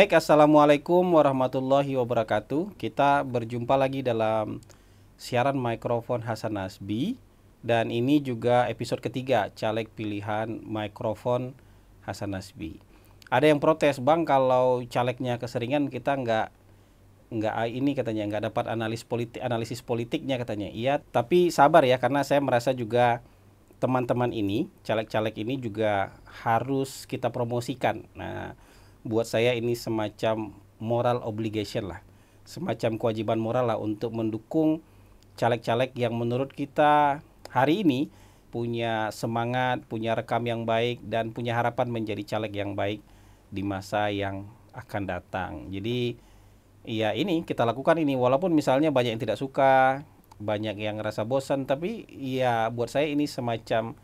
Baik, Assalamualaikum warahmatullahi wabarakatuh. Kita berjumpa lagi dalam siaran mikrofon Hasan Nasbi. Dan ini juga episode ketiga, caleg pilihan mikrofon Hasan Nasbi. Ada yang protes, Bang, kalau calegnya keseringan kita nggak nggak ah, ini katanya nggak dapat analis politik analisis politiknya katanya iya tapi sabar ya karena saya merasa juga teman-teman ini caleg-caleg ini juga harus kita promosikan nah buat saya ini semacam moral obligation lah, semacam kewajiban moral lah untuk mendukung caleg-caleg yang menurut kita hari ini punya semangat, punya rekam yang baik dan punya harapan menjadi caleg yang baik di masa yang akan datang. Jadi ya ini kita lakukan ini walaupun misalnya banyak yang tidak suka, banyak yang ngerasa bosan tapi ya buat saya ini semacam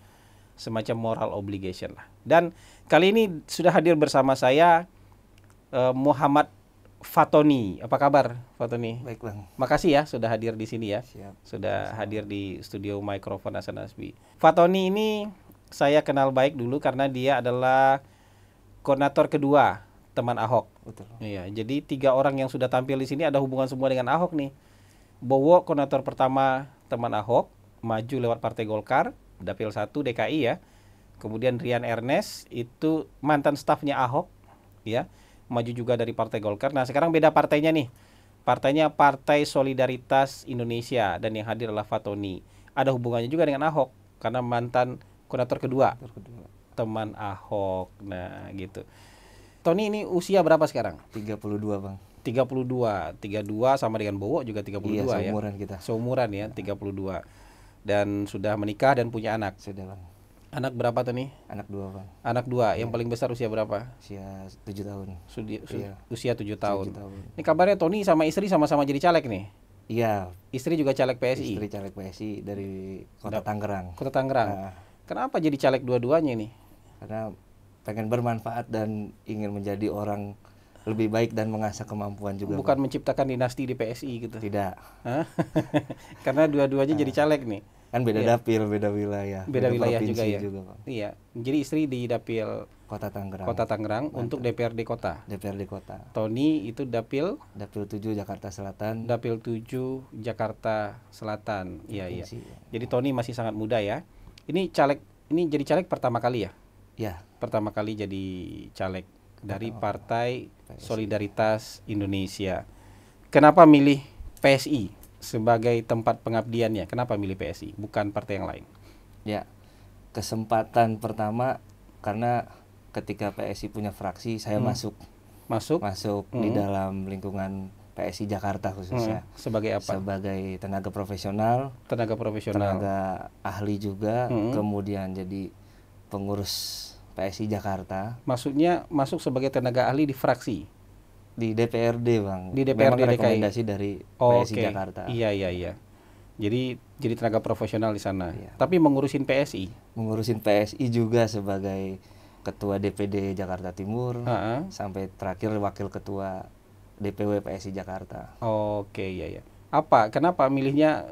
semacam moral obligation lah. Dan kali ini sudah hadir bersama saya eh, Muhammad Fatoni. Apa kabar Fatoni? Baik bang. Makasih ya sudah hadir di sini ya. Siap. Sudah Siap. hadir di studio mikrofon Hasan Asbi. Fatoni ini saya kenal baik dulu karena dia adalah koordinator kedua teman Ahok. Betul. Iya, jadi tiga orang yang sudah tampil di sini ada hubungan semua dengan Ahok nih. Bowo koordinator pertama teman Ahok, maju lewat Partai Golkar Dapil 1 DKI ya. Kemudian Rian Ernest itu mantan stafnya Ahok ya, maju juga dari Partai Golkar. Nah, sekarang beda partainya nih. Partainya Partai Solidaritas Indonesia dan yang hadir adalah Fatoni. Ada hubungannya juga dengan Ahok karena mantan kurator kedua. Teman Ahok. Nah, gitu. Tony ini usia berapa sekarang? 32, Bang. 32, 32 sama dengan Bowo juga 32 iya, ya. seumuran ya. kita. Seumuran ya, 32 dan sudah menikah dan punya anak. Sudah bang. Anak berapa tuh nih? Anak dua bang. Anak dua. Ya. Yang paling besar usia berapa? Usia tujuh tahun. Sudi, su iya. Usia tujuh tahun. tahun. Ini kabarnya Tony sama istri sama-sama jadi caleg nih. Iya. Istri juga caleg PSI. Istri caleg PSI dari kota Tangerang. Kota Tangerang. Nah. Kenapa jadi caleg dua-duanya ini? Karena pengen bermanfaat dan ingin menjadi orang lebih baik dan mengasah kemampuan juga. Bukan bang. menciptakan dinasti di PSI gitu. Tidak. Karena dua-duanya nah. jadi caleg nih kan beda iya. dapil beda wilayah beda, wilayah juga ya juga, iya jadi istri di dapil kota Tangerang kota Tangerang Mantap. untuk DPRD kota DPRD kota Tony itu dapil dapil 7 Jakarta Selatan dapil 7 Jakarta Selatan iya, iya iya jadi Tony masih sangat muda ya ini caleg ini jadi caleg pertama kali ya ya pertama kali jadi caleg dari Partai Solidaritas Indonesia kenapa milih PSI sebagai tempat pengabdiannya. Kenapa milih PSI, bukan partai yang lain? Ya, kesempatan pertama karena ketika PSI punya fraksi, saya hmm. masuk, masuk, masuk hmm. di dalam lingkungan PSI Jakarta khususnya. Hmm. Sebagai apa? Sebagai tenaga profesional, tenaga profesional, tenaga ahli juga, hmm. kemudian jadi pengurus PSI Jakarta. Maksudnya masuk sebagai tenaga ahli di fraksi di DPRD bang di DPRD Memang rekomendasi dari oh, PSI okay. Jakarta iya iya iya jadi jadi tenaga profesional di sana iya. tapi mengurusin PSI mengurusin PSI juga sebagai ketua DPD Jakarta Timur uh -huh. sampai terakhir wakil ketua DPW PSI Jakarta oke okay, iya iya apa kenapa milihnya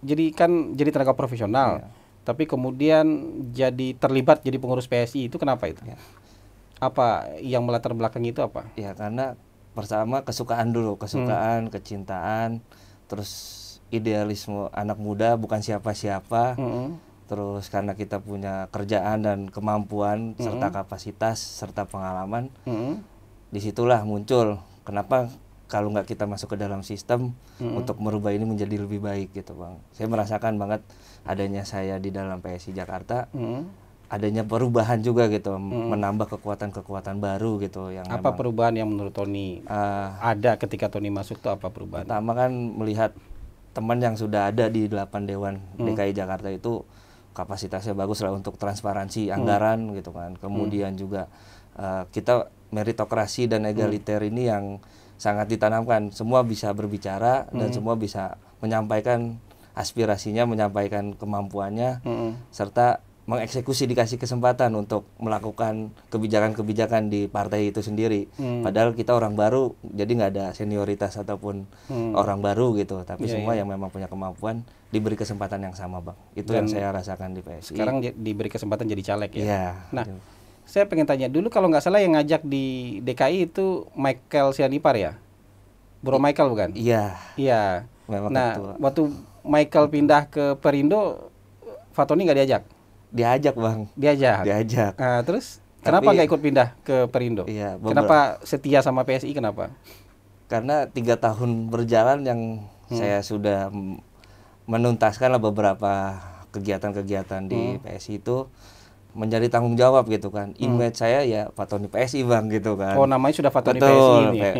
jadi kan jadi tenaga profesional iya. tapi kemudian jadi terlibat jadi pengurus PSI itu kenapa itu iya. apa yang melatar belakang itu apa ya karena pertama kesukaan dulu kesukaan hmm. kecintaan terus idealisme anak muda bukan siapa-siapa hmm. terus karena kita punya kerjaan dan kemampuan hmm. serta kapasitas serta pengalaman hmm. disitulah muncul kenapa kalau nggak kita masuk ke dalam sistem hmm. untuk merubah ini menjadi lebih baik gitu bang saya merasakan banget adanya saya di dalam PSI Jakarta hmm adanya perubahan juga gitu, hmm. menambah kekuatan-kekuatan baru gitu yang Apa memang, perubahan yang menurut Tony uh, ada ketika Tony masuk tuh apa perubahan? Pertama kan melihat teman yang sudah ada di delapan dewan hmm. DKI Jakarta itu kapasitasnya bagus lah untuk transparansi anggaran hmm. gitu kan. Hmm. Kemudian hmm. juga uh, kita meritokrasi dan hmm. egaliter hmm. ini yang sangat ditanamkan. Semua bisa berbicara hmm. dan semua bisa menyampaikan aspirasinya, menyampaikan kemampuannya hmm. serta mengeksekusi dikasih kesempatan untuk melakukan kebijakan-kebijakan di partai itu sendiri. Hmm. Padahal kita orang baru, jadi nggak ada senioritas ataupun hmm. orang baru gitu. Tapi yeah, semua yeah. yang memang punya kemampuan diberi kesempatan yang sama, bang. Itu Dan yang saya rasakan di PSI. Sekarang diberi kesempatan jadi caleg ya. Yeah, nah, yeah. saya pengen tanya dulu kalau nggak salah yang ngajak di DKI itu Michael Sianipar ya, Bro Michael bukan? Iya. Yeah. Iya. Yeah. Memang nah, ketua. waktu Michael pindah ke Perindo, Fatoni nggak diajak? Diajak bang. Diajak. Diajak. Nah, terus Tapi, kenapa nggak ikut pindah ke Perindo? Iya. kenapa setia sama PSI kenapa? Karena tiga tahun berjalan yang hmm. saya sudah menuntaskan beberapa kegiatan-kegiatan di hmm. PSI itu menjadi tanggung jawab gitu kan. Hmm. Image saya ya Fatoni PSI bang gitu kan. Oh namanya sudah Fatoni PSI ini. Eh,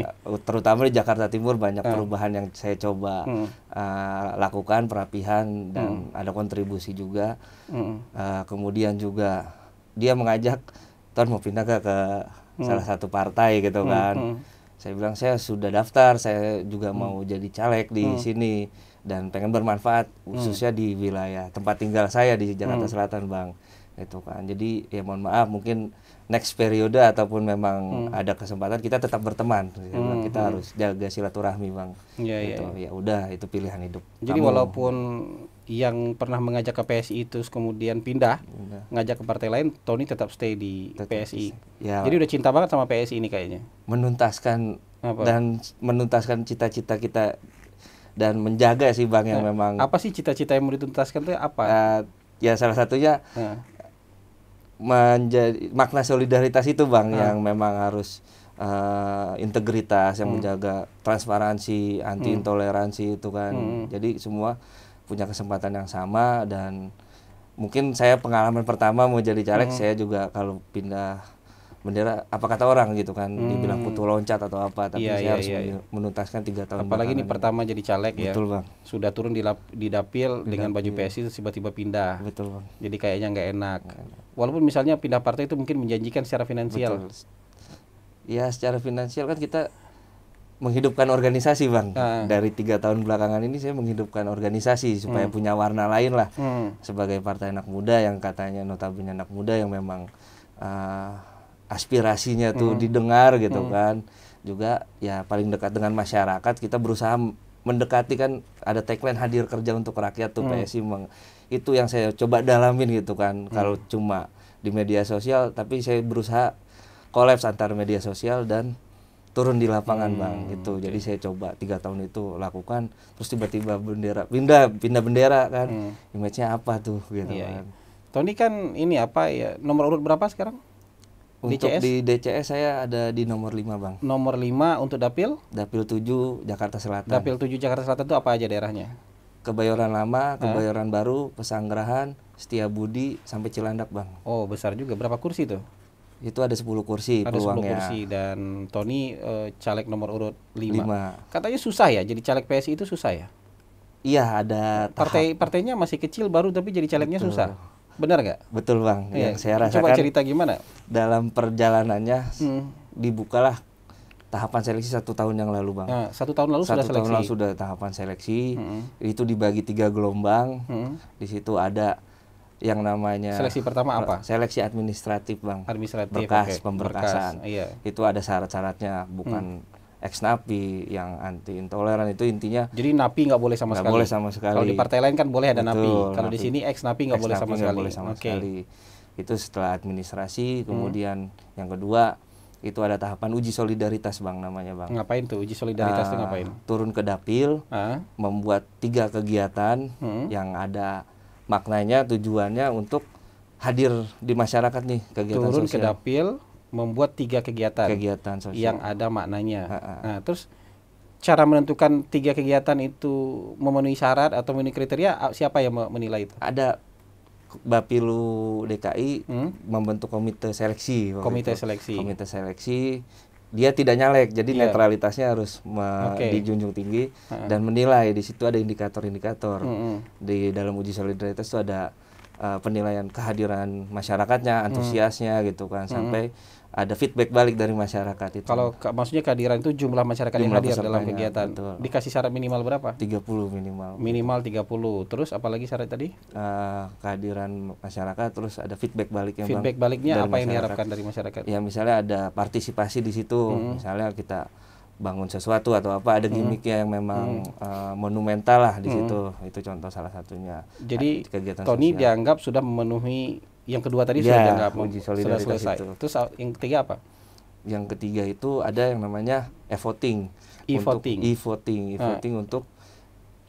terutama di Jakarta Timur banyak hmm. perubahan yang saya coba hmm. uh, lakukan perapihan dan hmm. ada kontribusi juga. Hmm. Uh, kemudian juga dia mengajak Ton mau pindah ke, ke hmm. salah satu partai gitu hmm. kan. Hmm. Saya bilang saya sudah daftar, saya juga hmm. mau jadi caleg di hmm. sini dan pengen bermanfaat hmm. khususnya hmm. di wilayah tempat tinggal saya di Jakarta hmm. Selatan bang itu kan jadi ya mohon maaf mungkin next periode ataupun memang hmm. ada kesempatan kita tetap berteman gitu. hmm, hmm. kita harus jaga silaturahmi bang ya, ya, ya. udah itu pilihan hidup jadi Kamu, walaupun yang pernah mengajak ke PSI itu kemudian pindah, ya. ngajak ke partai lain Tony tetap stay di tetap PSI ya. jadi udah cinta banget sama PSI ini kayaknya menuntaskan apa? dan menuntaskan cita-cita kita dan menjaga sih bang yang nah, memang apa sih cita-cita yang mau dituntaskan itu apa uh, ya salah satunya uh menjadi makna solidaritas itu bang hmm. yang memang harus uh, integritas yang hmm. menjaga transparansi anti hmm. intoleransi hmm. itu kan hmm. jadi semua punya kesempatan yang sama dan mungkin saya pengalaman pertama mau jadi caleg hmm. saya juga kalau pindah bendera apa kata orang gitu kan hmm. dibilang putu loncat atau apa tapi yeah, saya yeah, harus yeah. Iya, iya. menuntaskan tiga tahun apalagi ini pertama jadi caleg betul, ya betul bang sudah turun di, lap, di dapil dengan baju iya. PSI tiba-tiba pindah betul bang jadi kayaknya nggak enak. enak walaupun misalnya pindah partai itu mungkin menjanjikan secara finansial betul. ya secara finansial kan kita menghidupkan organisasi bang uh. dari tiga tahun belakangan ini saya menghidupkan organisasi supaya hmm. punya warna lain lah hmm. sebagai partai anak muda yang katanya notabene anak muda yang memang uh, aspirasinya tuh hmm. didengar gitu hmm. kan juga ya paling dekat dengan masyarakat kita berusaha mendekati kan ada tagline hadir kerja untuk rakyat tuh hmm. PSI meng, itu yang saya coba dalamin gitu kan hmm. kalau cuma di media sosial tapi saya berusaha kolaps antar media sosial dan turun di lapangan hmm. bang gitu okay. jadi saya coba tiga tahun itu lakukan terus tiba-tiba bendera pindah pindah bendera kan hmm. image-nya apa tuh gitu iya, iya. kan iya. Tony kan ini apa ya nomor urut berapa sekarang untuk DCS? di DCS saya ada di nomor 5 Bang. Nomor 5 untuk Dapil? Dapil 7 Jakarta Selatan. Dapil 7 Jakarta Selatan itu apa aja daerahnya? Kebayoran Lama, Kebayoran hmm. Baru, Pesanggerahan, Setiabudi sampai Cilandak Bang. Oh besar juga, berapa kursi tuh? Itu ada 10 kursi ada peluangnya. 10 kursi dan Tony e, caleg nomor urut 5. 5. Katanya susah ya jadi caleg PSI itu susah ya? Iya ada tahap. Partai partainya masih kecil baru tapi jadi calegnya Betul. susah. Benar nggak? Betul bang. Iya. Yang saya rasakan. Coba cerita gimana? Dalam perjalanannya hmm. dibukalah tahapan seleksi satu tahun yang lalu bang. Nah, satu tahun lalu satu sudah tahun seleksi. tahun lalu sudah tahapan seleksi. Hmm. Itu dibagi tiga gelombang. Hmm. Di situ ada yang namanya seleksi pertama apa? Seleksi administratif bang. Administratif. Berkas okay. pemberkasan. Berkas, iya. Itu ada syarat-syaratnya bukan. Hmm ex napi yang anti intoleran itu intinya jadi napi nggak boleh sama gak sekali boleh sama sekali kalau di partai lain kan boleh ada Betul, napi kalau di sini ex napi nggak boleh sama sekali boleh sama okay. sekali itu setelah administrasi hmm. kemudian hmm. yang kedua itu ada tahapan uji solidaritas bang namanya bang ngapain tuh uji solidaritas uh, itu ah, ngapain turun ke dapil uh. membuat tiga kegiatan hmm. yang ada maknanya tujuannya untuk hadir di masyarakat nih kegiatan turun sosial. ke dapil membuat tiga kegiatan, kegiatan sosial. yang ada maknanya. Ha -ha. Nah, terus cara menentukan tiga kegiatan itu memenuhi syarat atau memenuhi kriteria siapa yang menilai itu? Ada Bapilu DKI hmm? membentuk komite seleksi. Komite itu. seleksi. Komite seleksi. Dia tidak nyalek, jadi yeah. netralitasnya harus okay. dijunjung tinggi uh dan menilai. Di situ ada indikator-indikator. -hmm. hmm. Di dalam uji solidaritas itu ada uh, penilaian kehadiran masyarakatnya, hmm. antusiasnya mm. gitu kan hmm, sampai mm ada feedback balik dari masyarakat itu. Kalau maksudnya kehadiran itu jumlah masyarakat jumlah yang hadir dalam kegiatan. Betul. Dikasih syarat minimal berapa? 30 minimal. Minimal 30. Terus apalagi syarat tadi? Uh, kehadiran masyarakat terus ada feedback balik yang Feedback bang, baliknya apa masyarakat. yang diharapkan dari masyarakat? Ya misalnya ada partisipasi di situ. Hmm. Misalnya kita bangun sesuatu atau apa ada hmm. gimmick yang memang hmm. uh, monumental lah di hmm. situ. Itu contoh salah satunya. Jadi Tony sosial. dianggap sudah memenuhi yang kedua tadi ya, sudah dianggap uji solidaritas sudah selesai. Itu. Terus yang ketiga apa? Yang ketiga itu ada yang namanya e-voting. E-voting. E-voting, ah. e-voting hmm. untuk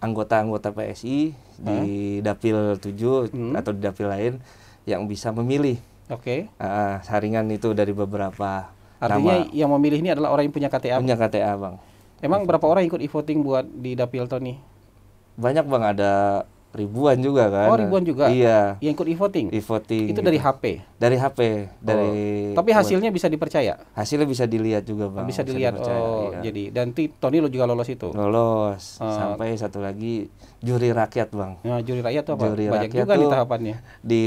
anggota-anggota PSI hmm. Ah. di dapil 7 hmm. atau di dapil lain yang bisa memilih. Oke. Okay. Uh, ah, saringan itu dari beberapa Artinya nama. yang memilih ini adalah orang yang punya KTA. Punya KTA, Bang. Emang berapa orang ikut e-voting buat di dapil Tony? Banyak, Bang. Ada ribuan juga kan. Oh, ribuan juga. Iya. Yang ikut e-voting. E-voting. Itu gitu. dari HP. Dari HP, oh. dari Tapi hasilnya bisa dipercaya. Hasilnya bisa dilihat juga, Bang. Bisa dilihat. Bisa oh, iya. jadi dan Tony lo juga lolos itu. Lolos. Uh, Sampai satu lagi juri rakyat, Bang. Nah, juri rakyat tuh apa? Juri Banyak rakyat juga di tahapannya. Di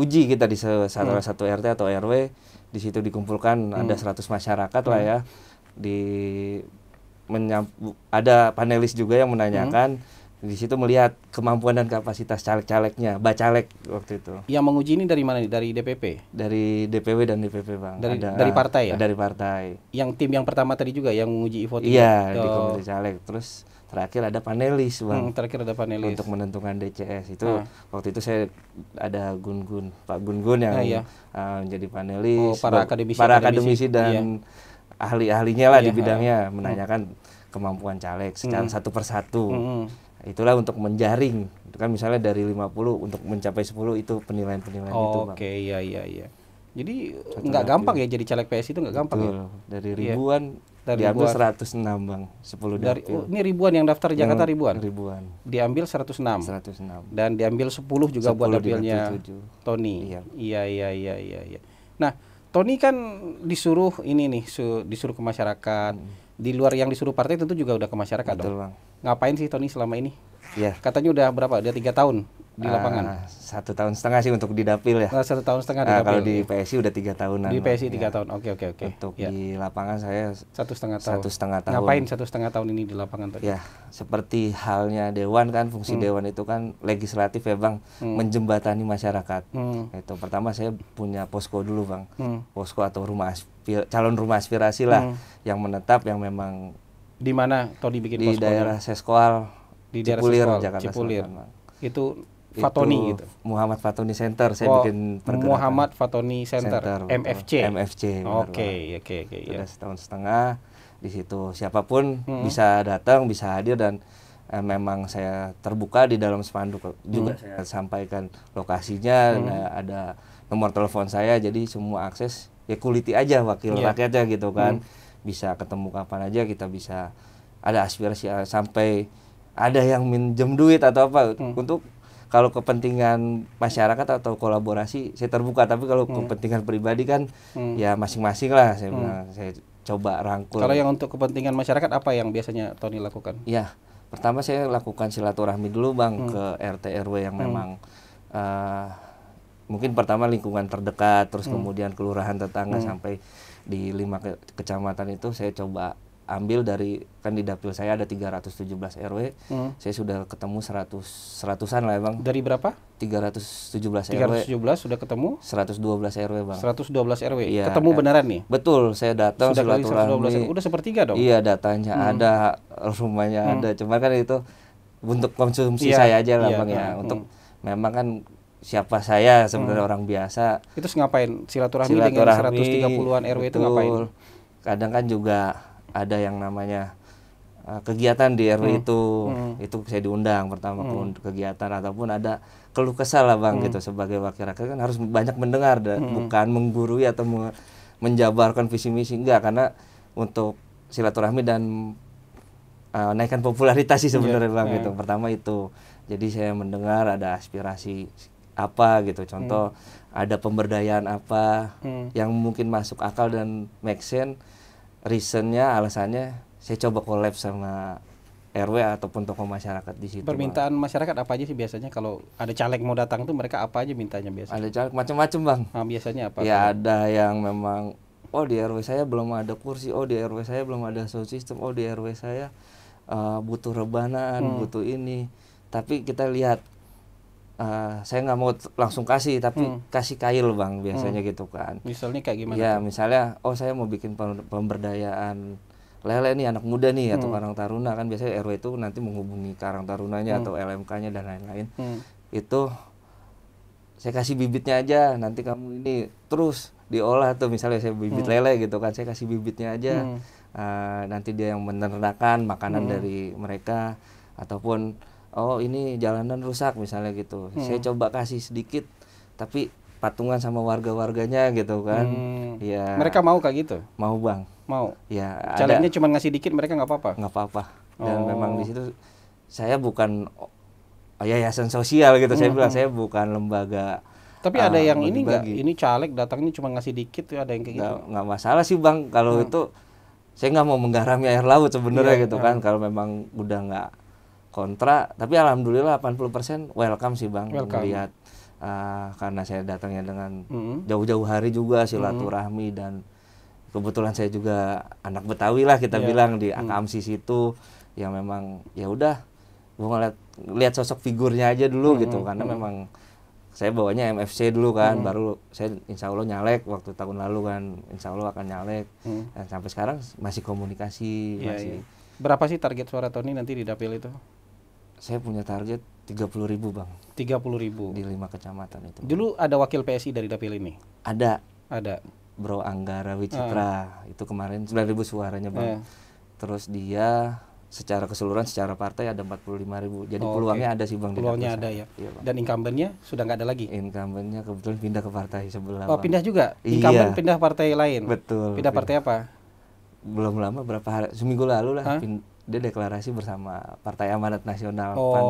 uji kita di satu, hmm. satu RT atau RW, di situ dikumpulkan hmm. ada 100 masyarakat hmm. lah ya. Di menyam, ada panelis juga yang menanyakan hmm di situ melihat kemampuan dan kapasitas caleg-calegnya, bacaleg waktu itu. Yang menguji ini dari mana nih? Dari DPP? Dari DPW dan DPP bang. Dari ada, dari partai ya? Dari partai. Yang tim yang pertama tadi juga yang menguji e-voting. Ya? Iya di oh. komite caleg. Terus terakhir ada panelis bang. Hmm, terakhir ada panelis. Untuk menentukan DCS itu nah. waktu itu saya ada Gun Gun, Pak Gun Gun yang nah, iya. uh, ah, menjadi panelis. Oh, para akademisi. Para akademisi, dan iya. ahli-ahlinya lah iya, di bidangnya ah. menanyakan hmm. kemampuan caleg secara hmm. satu persatu. Hmm itulah untuk menjaring kan misalnya dari 50 untuk mencapai 10 itu penilaian-penilaian oh, itu Oke, okay, iya iya iya. Jadi ya nggak gampang ya jadi caleg PSI itu nggak gampang Betul. ya. Dari iya. ribuan iya. dari diambil ribuan. 106 Bang, 10 dari dapil. Oh, ini ribuan yang daftar yang Jakarta ribuan. Ribuan. Diambil 106. 106. Dan diambil 10 juga 10 buat dapilnya Tony. Iya. iya iya iya iya iya. Nah, Tony kan disuruh ini nih, disuruh ke masyarakat. Hmm. Di luar yang disuruh partai tentu juga udah ke masyarakat Betul, dong. Bang ngapain sih Tony selama ini? Ya. Katanya udah berapa? Udah tiga tahun di ah, lapangan. satu tahun setengah sih untuk di dapil ya. Nah, satu tahun setengah di ah, dapil. Uh, kalau di PSI udah tiga tahunan. Di PSI tiga ya. tahun. Oke okay, oke okay, oke. Okay. Untuk ya. di lapangan saya satu setengah tahun. Satu setengah tahun. Ngapain satu setengah tahun ini di lapangan tadi? Ya seperti halnya dewan kan fungsi hmm. dewan itu kan legislatif ya bang hmm. menjembatani masyarakat. Hmm. Itu pertama saya punya posko dulu bang. Hmm. Posko atau rumah aspir, calon rumah aspirasi lah hmm. yang menetap yang memang di mana Tony bikin di posko daerah Seskoal, di daerah Cipulir, Seskoal, Jakarta Cipulir. Selatan. Itu Fatoni itu, itu. Muhammad Fatoni Center saya oh, bikin pergerakan. Muhammad Fatoni Center, Center MFC. MFC. Oke, oke, oke. Iya. Sudah setahun setengah di situ. Siapapun hmm. bisa datang, bisa hadir dan eh, memang saya terbuka di dalam spanduk juga hmm. saya sampaikan lokasinya hmm. ada, eh, ada nomor telepon saya jadi semua akses ya kuliti aja wakil yeah. rakyatnya gitu kan. Hmm bisa ketemu kapan aja kita bisa ada aspirasi eh, sampai ada yang minjem duit atau apa hmm. untuk kalau kepentingan masyarakat atau kolaborasi saya terbuka tapi kalau hmm. kepentingan pribadi kan hmm. ya masing-masing lah saya hmm. saya coba rangkul. Kalau yang untuk kepentingan masyarakat apa yang biasanya Tony lakukan? Ya, pertama saya lakukan silaturahmi dulu bang hmm. ke RT RW yang hmm. memang uh, mungkin pertama lingkungan terdekat, terus hmm. kemudian kelurahan tetangga hmm. sampai di lima ke kecamatan itu saya coba ambil dari kan di dapil saya ada 317 RW. Hmm. Saya sudah ketemu 100 seratusan lah, Bang. Dari berapa? 317, 317 RW. 317 sudah ketemu? 112 RW, Bang. 112 RW. Ya, ketemu ya. beneran nih? Betul, saya datang silaturahmi. Udah sepertiga dong. Iya, datanya hmm. ada, rumahnya hmm. ada. Cuma kan itu untuk konsumsi ya, saya aja lah, ya, Bang ya. Hmm. Untuk hmm. memang kan siapa saya sebenarnya hmm. orang biasa. Itu ngapain silaturahmi, silaturahmi dengan 130-an RW betul. itu ngapain? Kadang kan juga ada yang namanya eh, kegiatan di RW hmm. itu. Hmm. Itu saya diundang pertama hmm. kegiatan ataupun ada keluh kesal lah Bang hmm. gitu sebagai wakil rakyat kan harus banyak mendengar hmm. bukan menggurui atau menjabarkan visi misi enggak karena untuk silaturahmi dan uh, eh, naikkan popularitas sih iya. sebenarnya yeah, Bang yeah. gitu. Hmm. Pertama itu. Jadi saya mendengar ada aspirasi apa gitu contoh hmm. ada pemberdayaan apa hmm. yang mungkin masuk akal dan make sense reasonnya alasannya saya coba collab sama RW ataupun tokoh masyarakat di situ. Permintaan bang. masyarakat apa aja sih biasanya kalau ada caleg mau datang tuh mereka apa aja mintanya biasanya? Ada caleg macam-macam bang. Nah, biasanya apa? Ya kan? ada yang memang oh di RW saya belum ada kursi, oh di RW saya belum ada sound system, oh di RW saya uh, butuh rebanan, hmm. butuh ini. Tapi kita lihat Uh, saya nggak mau langsung kasih tapi hmm. kasih kail bang hmm. biasanya hmm. gitu kan misalnya kayak gimana ya tuh? misalnya oh saya mau bikin pemberdayaan lele nih anak muda nih atau hmm. karang taruna kan biasanya rw itu nanti menghubungi karang tarunanya hmm. atau lmk-nya dan lain-lain hmm. itu saya kasih bibitnya aja nanti kamu ini terus diolah tuh misalnya saya bibit hmm. lele gitu kan saya kasih bibitnya aja hmm. uh, nanti dia yang menerdakan makanan hmm. dari mereka ataupun oh ini jalanan rusak misalnya gitu hmm. saya coba kasih sedikit tapi patungan sama warga-warganya gitu kan hmm. ya mereka mau kayak gitu mau bang mau ya jalannya cuma ngasih dikit mereka nggak apa-apa nggak apa-apa dan oh. memang di situ saya bukan oh, yayasan sosial gitu hmm. saya bilang hmm. saya bukan lembaga tapi uh, ada yang ini enggak ini caleg datang ini cuma ngasih dikit tuh ada yang kayak nggak, gitu nggak masalah sih bang kalau hmm. itu saya nggak mau menggarami air laut sebenarnya yeah, gitu yeah. kan kalau memang udah nggak kontra tapi alhamdulillah 80% persen welcome sih bang welcome. melihat uh, karena saya datangnya dengan jauh-jauh hari juga silaturahmi mm dan kebetulan saya juga anak Betawi lah kita yeah. bilang di mm. Akamsi mm-hmm. situ yang memang ya udah gua ngeliat lihat sosok figurnya aja dulu mm gitu karena mm memang saya bawanya MFC dulu kan baru saya insya Allah nyalek waktu tahun lalu kan insya Allah akan nyalek mm. dan sampai sekarang masih komunikasi yeah, masih yeah. berapa sih target suara Tony nanti di dapil itu saya punya target tiga puluh ribu bang Tiga puluh ribu di lima kecamatan itu dulu ada wakil PSI dari dapil ini ada ada Bro Anggara Wicitra uh. Ah. itu kemarin 9 ribu suaranya bang uh. terus dia secara keseluruhan secara partai ada empat puluh lima ribu jadi oh, peluangnya okay. ada sih bang peluangnya ada ya iya, bang. dan incumbentnya sudah nggak ada lagi incumbentnya kebetulan pindah ke partai sebelah oh bang. pindah juga iya. incumbent iya. pindah partai lain betul pindah, pindah. partai apa belum lama berapa hari seminggu lalu lah huh? dia deklarasi bersama Partai Amanat Nasional oh, PAN.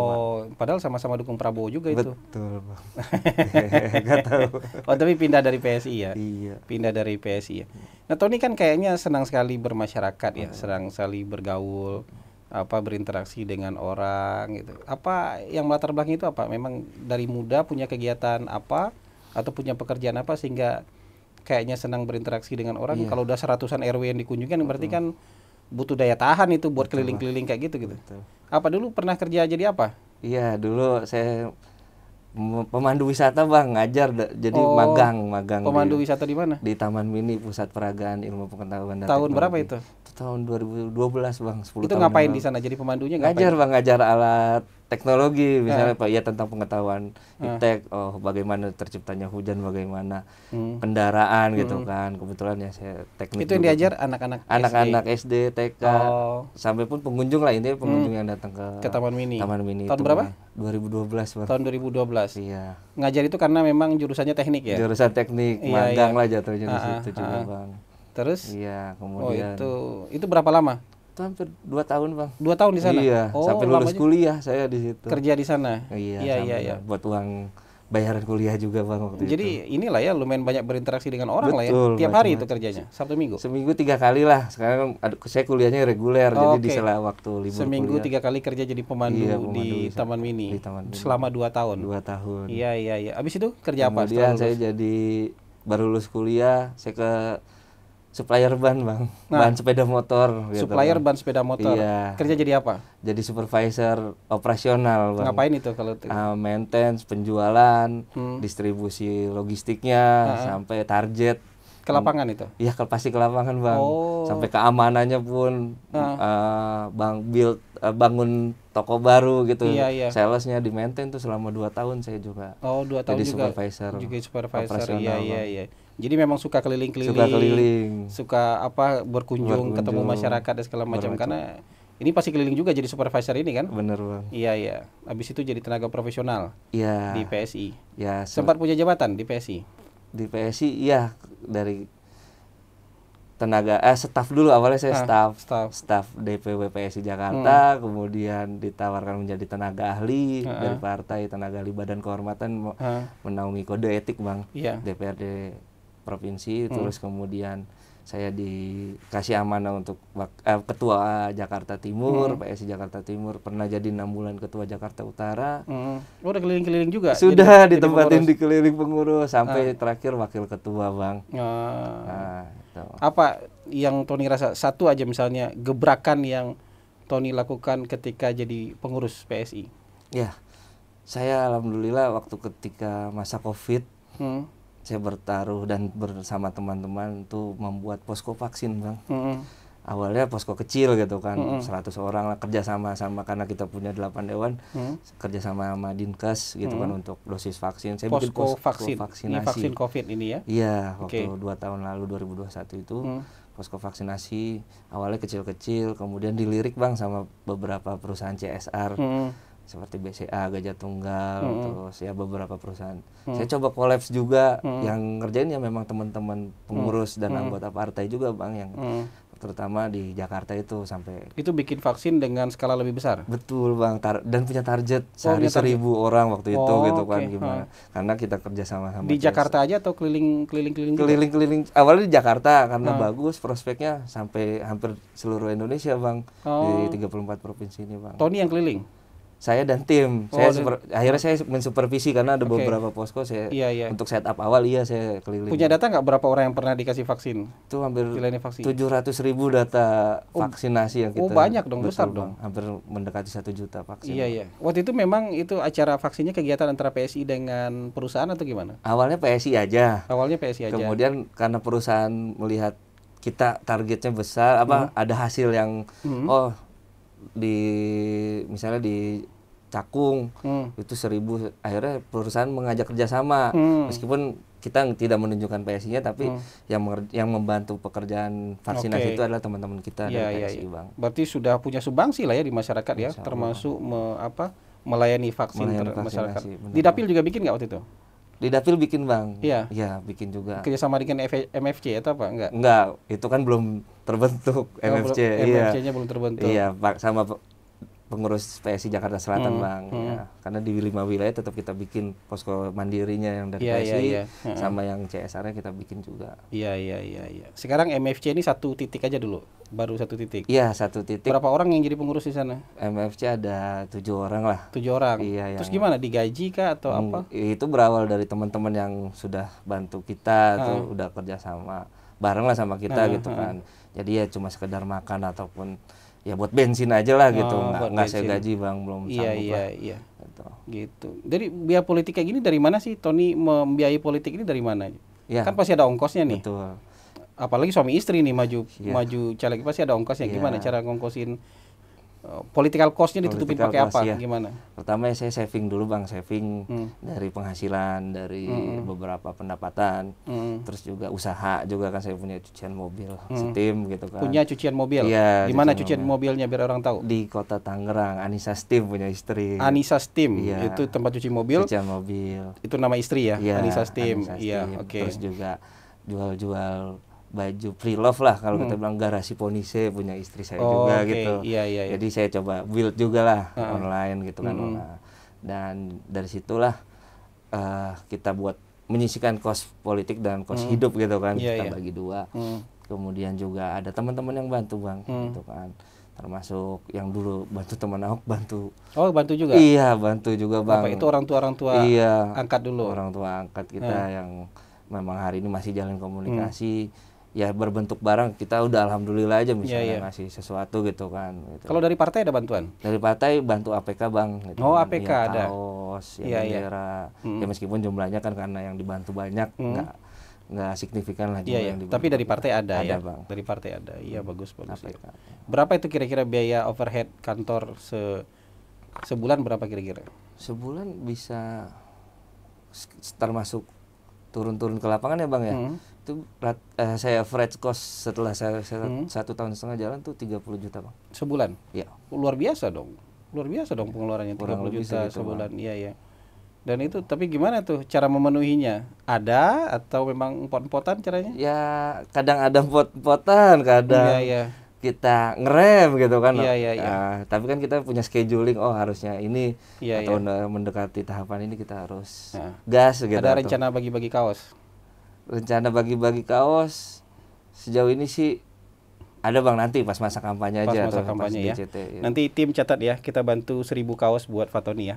padahal sama-sama dukung Prabowo juga Betul, itu. Betul, Bang. Gak tahu. Oh, tapi pindah dari PSI ya? Iya. Pindah dari PSI ya. Nah, Tony kan kayaknya senang sekali bermasyarakat ya, oh, iya. senang sekali bergaul, apa berinteraksi dengan orang gitu. Apa yang melatar belakang itu apa? Memang dari muda punya kegiatan apa atau punya pekerjaan apa sehingga kayaknya senang berinteraksi dengan orang. Iya. Kalau udah seratusan RW yang dikunjungi kan berarti kan butuh daya tahan itu buat keliling-keliling kayak gitu gitu. Betul. Apa dulu pernah kerja jadi apa? Iya, dulu saya pemandu wisata Bang, ngajar jadi oh, magang, magang. Pemandu di, wisata di mana? Di Taman Mini Pusat Peragaan Ilmu Pengetahuan dan Tahun berapa itu? tahun 2012 bang 10 itu tahun ngapain di sana jadi pemandunya ngajar bang ngajar alat teknologi misalnya eh. pak ya tentang pengetahuan eh. iptek oh bagaimana terciptanya hujan bagaimana hmm. kendaraan gitu hmm. gitu kan kebetulan ya saya teknik itu yang diajar anak-anak anak-anak SD. SD TK oh. sampai pun pengunjung lah ini pengunjung hmm. yang datang ke ke taman mini taman mini tahun itu, berapa 2012 bang tahun 2012 iya ngajar itu karena memang jurusannya teknik ya jurusan teknik iya, magang iya. lah jatuhnya ah, di ah, situ juga ah, ah. bang Terus? Iya, oh, kemudian. Oh, itu itu berapa lama? Itu hampir dua tahun, Bang. Dua tahun di sana? Iya, oh, sampai lulus kuliah saya di situ. Kerja di sana? Iya, iya, iya, iya. Buat uang bayaran kuliah juga bang waktu Jadi itu. inilah ya lumayan banyak berinteraksi dengan orang Betul, lah ya. Tiap hari itu kerjanya, Sabtu Minggu. Seminggu tiga kali lah. Sekarang saya kuliahnya reguler, oh, jadi okay. di sela waktu libur. Seminggu kuliah. tiga kali kerja jadi pemandu, iya, pemandu di, Taman Mini. Di Taman Mini. Selama dua tahun. Dua tahun. Iya iya iya. Abis itu kerja Kemudian apa? Kemudian saya jadi baru lulus kuliah, saya ke supplier ban bang nah, ban sepeda motor gitu, supplier bang. ban sepeda motor iya. kerja jadi apa jadi supervisor operasional bang ngapain itu kalau itu? Uh, maintenance penjualan hmm. distribusi logistiknya nah. sampai target ke lapangan itu iya ke pasti ke lapangan bang oh. sampai keamanannya pun nah. uh, bang build uh, bangun toko baru gitu iya, iya. salesnya di maintain tuh selama dua tahun saya juga oh dua tahun jadi juga supervisor juga supervisor iya iya iya jadi memang suka keliling-keliling, suka, keliling. suka apa berkunjung, berkunjung, ketemu masyarakat dan segala macam. Karena ini pasti keliling juga jadi supervisor ini kan? Bener bang. Iya iya. Abis itu jadi tenaga profesional. Iya. Di PSI. Iya. Sempat punya jabatan di PSI. Di PSI iya dari tenaga eh staff dulu awalnya saya ah, staff staff DPW PSI Jakarta hmm. kemudian ditawarkan menjadi tenaga ahli uh -huh. dari partai tenaga ahli badan kehormatan uh -huh. menaungi kode etik bang yeah. DPRD provinsi hmm. terus kemudian saya dikasih amanah untuk eh, ketua Jakarta Timur hmm. PSI Jakarta Timur pernah jadi enam bulan ketua Jakarta Utara hmm. Oh, udah keliling-keliling juga sudah jadi, ditempatin jadi di keliling pengurus sampai ah. terakhir wakil ketua bang ah. nah, apa yang Tony rasa satu aja misalnya gebrakan yang Tony lakukan ketika jadi pengurus PSI ya saya alhamdulillah waktu ketika masa COVID hmm saya bertaruh dan bersama teman-teman tuh membuat posko vaksin bang. Mm -hmm. Awalnya posko kecil gitu kan, mm -hmm. 100 orang lah kerja sama sama karena kita punya 8 dewan, mm -hmm. kerja sama sama Dinkes gitu mm -hmm. kan untuk dosis vaksin. Saya posko posko vaksin. vaksinasi. Ini vaksin COVID ini ya? Iya, waktu okay. 2 tahun lalu 2021 itu. Mm -hmm posko vaksinasi awalnya kecil-kecil kemudian dilirik bang sama beberapa perusahaan CSR mm -hmm seperti BCA Gajah Tunggal mm -hmm. terus ya beberapa perusahaan. Mm -hmm. Saya coba kolaps juga mm -hmm. yang ngerjain ya memang teman-teman pengurus mm -hmm. dan anggota partai juga Bang yang mm -hmm. terutama di Jakarta itu sampai Itu bikin vaksin dengan skala lebih besar. Betul Bang tar dan punya target oh, sehari punya target. seribu orang waktu itu oh, gitu kan gimana. Hmm. Karena kita kerja sama-sama. Di Jakarta aja atau keliling-keliling-keliling? Keliling-keliling awalnya di Jakarta karena hmm. bagus prospeknya sampai hampir seluruh Indonesia Bang oh. di 34 provinsi ini Bang. Tony yang keliling saya dan tim. Oh, saya super, akhirnya saya mensupervisi karena ada okay. beberapa posko saya iya, iya. untuk setup awal iya saya keliling. Punya data nggak berapa orang yang pernah dikasih vaksin? Itu hampir tujuh ratus ribu data oh, vaksinasi yang oh, kita. Oh banyak dong, besar dong. dong. Hampir mendekati satu juta vaksin. Iya iya. Waktu itu memang itu acara vaksinnya kegiatan antara PSI dengan perusahaan atau gimana? Awalnya PSI aja. Awalnya PSI aja. Kemudian karena perusahaan melihat kita targetnya besar, apa hmm. ada hasil yang hmm. oh di misalnya di Cakung hmm. itu seribu akhirnya perusahaan mengajak kerjasama hmm. meskipun kita tidak menunjukkan PSI-nya tapi hmm. yang yang membantu pekerjaan vaksinasi okay. itu adalah teman-teman kita ya, dari ya, PSI ya, bang. Berarti sudah punya sumbangsi lah ya di masyarakat ya, Insya ya termasuk me, apa melayani vaksin melayani ter- masyarakat. Benar. Di dapil juga bikin nggak waktu itu? Di dapil bikin bang. Iya. Iya bikin juga. Kerjasama dengan MFC atau apa enggak? Enggak itu kan belum terbentuk oh, MFC. iya. MFC-nya belum terbentuk. Iya, Pak sama pengurus PSI Jakarta Selatan, hmm, Bang. Iya, hmm. Ya. Karena di lima wilayah tetap kita bikin posko mandirinya yang dari yeah, PSI yeah, iya. hmm. yeah. sama yang CSR-nya kita bikin juga. Iya, iya, iya, iya. Sekarang MFC ini satu titik aja dulu. Baru satu titik. Iya, satu titik. Berapa orang yang jadi pengurus di sana? MFC ada tujuh orang lah. Tujuh orang. Iya, iya, Terus gimana? Digaji kah atau hmm, apa? Itu berawal dari teman-teman yang sudah bantu kita hmm. tuh ah. udah kerjasama bareng lah sama kita hmm, gitu ah, kan. Hmm jadi ya cuma sekedar makan ataupun ya buat bensin aja lah gitu oh, nggak, nggak saya gaji bang belum iya, sanggup iya, lah iya. gitu gitu jadi biaya politik kayak gini dari mana sih Tony membiayai politik ini dari mana ya. kan pasti ada ongkosnya nih betul apalagi suami istri nih maju ya. maju caleg pasti ada ongkosnya ya. gimana cara ngongkosin Eh, political cost-nya ditutupin pakai cost, apa? Ya. Gimana? Pertama ya saya saving dulu Bang, saving hmm. dari penghasilan, dari hmm. beberapa pendapatan, hmm. terus juga usaha juga kan saya punya cucian mobil hmm. Steam gitu kan. Punya cucian mobil? Iya. Di mana cucian, cucian mobilnya biar orang tahu? Di kota Tangerang, Anissa Steam punya istri. Anissa Steam, ya. itu tempat cuci mobil? Cucian mobil. Itu nama istri ya, ya Anissa Steam. Iya, oke. Okay. Terus juga jual-jual baju pre-love lah kalau hmm. kita bilang garasi ponise punya istri saya oh, juga okay. gitu. Iya, iya, iya. Jadi saya coba build juga lah uh. online gitu kan. Hmm. dan dari situlah uh, kita buat menyisikan kos politik dan kos hmm. hidup gitu kan. Yeah, kita yeah. bagi dua. Hmm. Kemudian juga ada teman-teman yang bantu Bang hmm. gitu kan termasuk yang dulu bantu teman Ahok bantu oh bantu juga iya bantu juga bang Bapak itu orang tua orang tua iya angkat dulu orang tua angkat kita hmm. yang memang hari ini masih jalan komunikasi hmm ya berbentuk barang kita udah alhamdulillah aja misalnya yeah, yeah. ngasih sesuatu gitu kan gitu. kalau dari partai ada bantuan dari partai bantu APK bang gitu oh kan. APK ya, ada kaos iya, iya. ya yeah, bendera yeah. Mm ya meskipun jumlahnya kan karena yang dibantu banyak mm -hmm. nggak nggak signifikan lagi iya, jumlah yang dibantu tapi dari partai ada, ada ya bang dari partai ada iya bagus bagus APK. berapa itu kira-kira biaya overhead kantor se sebulan berapa kira-kira sebulan bisa termasuk turun-turun ke lapangan ya bang ya itu rat, uh, saya average cost setelah saya, saya hmm. satu tahun setengah jalan tuh 30 juta bang sebulan ya luar biasa dong luar biasa dong pengeluarannya Kurang 30 juta gitu, sebulan iya iya dan itu tapi gimana tuh cara memenuhinya ada atau memang pot-potan caranya ya kadang ada pot-potan kadang ya, ya. kita ngerem gitu kan ya ya ya. Uh, tapi kan kita punya scheduling oh harusnya ini ya, atau ya. mendekati tahapan ini kita harus ya. gas gitu ada rencana bagi-bagi kaos rencana bagi-bagi kaos sejauh ini sih ada bang nanti pas masa kampanye pas aja masa atau kampanye pas DCT, ya. Iya. Nanti tim catat ya, kita bantu seribu kaos buat Fatoni ya.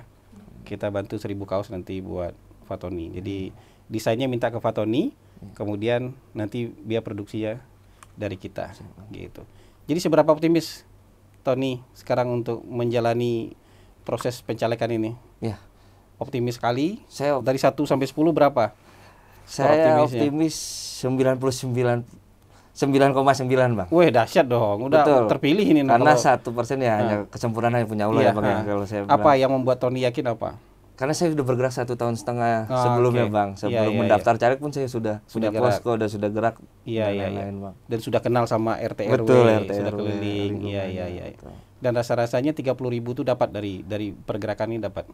Kita bantu seribu kaos nanti buat Fatoni. Jadi desainnya minta ke Fatoni, kemudian nanti biaya produksinya dari kita gitu. Jadi seberapa optimis Tony sekarang untuk menjalani proses pencalekan ini? Ya. Optimis sekali. Saya dari 1 sampai 10 berapa? Saya optimis 99 9,9 bang. Wih dahsyat dong, udah Betul. terpilih ini. Karena satu persen ya nah. hanya ah. kesempurnaan yang punya Allah ya, iya, ya bang. Nah. Kalau saya apa yang membuat Tony yakin apa? Karena saya sudah bergerak satu tahun setengah ah, sebelumnya okay. bang, iya, sebelum yeah, yeah, mendaftar yeah. caleg pun saya sudah sudah punya posko, sudah sudah gerak yeah, dan iya, iya. lain-lain bang. Dan sudah kenal sama RT RW, Betul, RT sudah keliling, iya iya iya. Dan rasa-rasanya tiga puluh ribu itu dapat dari dari pergerakan ini dapat.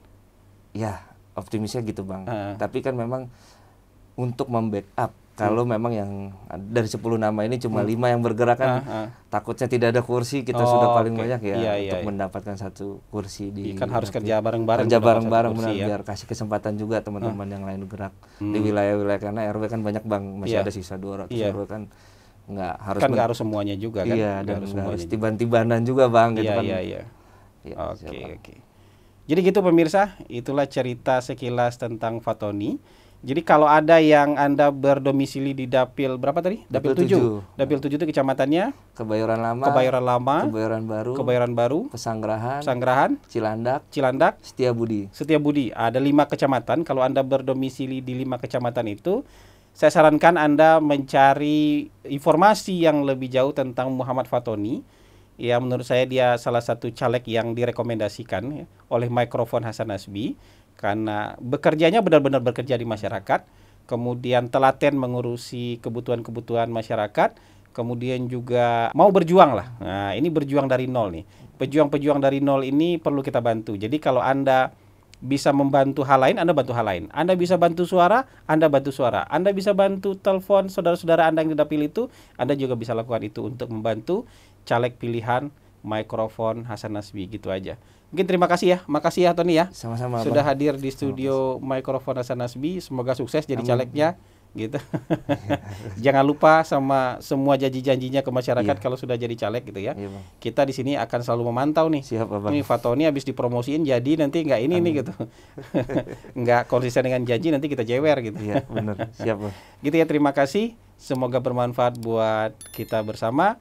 Ya optimisnya gitu bang. Uh. Tapi kan memang untuk membackup hmm. kalau hmm. memang yang dari 10 nama ini cuma hmm. lima hmm. yang bergerak kan uh, uh. takutnya tidak ada kursi kita oh, sudah paling okay. banyak ya iya, iya, untuk iya. mendapatkan satu kursi di iya, kan harus kerja bareng-bareng kerja bareng-bareng ya. biar kasih kesempatan juga teman-teman uh. yang lain gerak hmm. di wilayah-wilayah karena RW kan banyak bang masih yeah. ada sisa 200 yeah. RW kan nggak harus kan nggak harus semuanya juga kan iya dan harus, harus tiban-tibanan juga bang gitu yeah, kan iya iya, iya oke oke jadi gitu pemirsa itulah cerita sekilas tentang Fatoni jadi kalau ada yang Anda berdomisili di Dapil berapa tadi? Dapil, Dapil 7. Dapil 7 itu kecamatannya Kebayoran Lama, Kebayoran Lama, Kebayoran Baru, Kebayoran Baru, Pesanggerahan, Pesanggerahan, Cilandak, Cilandak, Setiabudi. Budi. Ada lima kecamatan. Kalau Anda berdomisili di lima kecamatan itu, saya sarankan Anda mencari informasi yang lebih jauh tentang Muhammad Fatoni. Ya, menurut saya dia salah satu caleg yang direkomendasikan ya, oleh Mikrofon Hasan Asbi karena bekerjanya benar-benar bekerja di masyarakat, kemudian telaten mengurusi kebutuhan-kebutuhan masyarakat, kemudian juga mau berjuang lah. Nah, ini berjuang dari nol nih. Pejuang-pejuang dari nol ini perlu kita bantu. Jadi kalau Anda bisa membantu hal lain, Anda bantu hal lain. Anda bisa bantu suara, Anda bantu suara. Anda bisa bantu telepon saudara-saudara Anda yang tidak pilih itu, Anda juga bisa lakukan itu untuk membantu caleg pilihan mikrofon Hasan Nasbi gitu aja. Mungkin terima kasih ya, makasih ya Tony ya. Sama-sama. Sudah abang. hadir di studio mikrofon Hasan Nasbi. Semoga sukses jadi Amin. calegnya gitu. Jangan lupa sama semua janji-janjinya ke masyarakat iya. kalau sudah jadi caleg gitu ya. Iya, Kita di sini akan selalu memantau nih. Siap, Abang. Nih Fatoni habis dipromosiin jadi nanti nggak ini Amin. nih gitu. nggak konsisten dengan janji nanti kita jewer gitu. Iya, benar. Siap, Abang. gitu ya, terima kasih. Semoga bermanfaat buat kita bersama.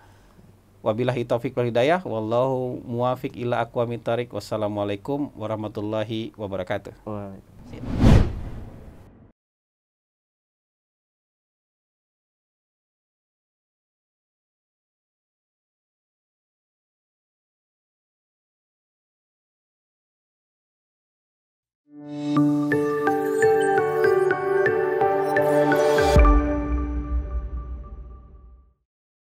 Wabillahi taufik wal hidayah. Wallahu muwafiq ila aqwamit tariq Wassalamualaikum warahmatullahi wabarakatuh. Waalaikumsalam.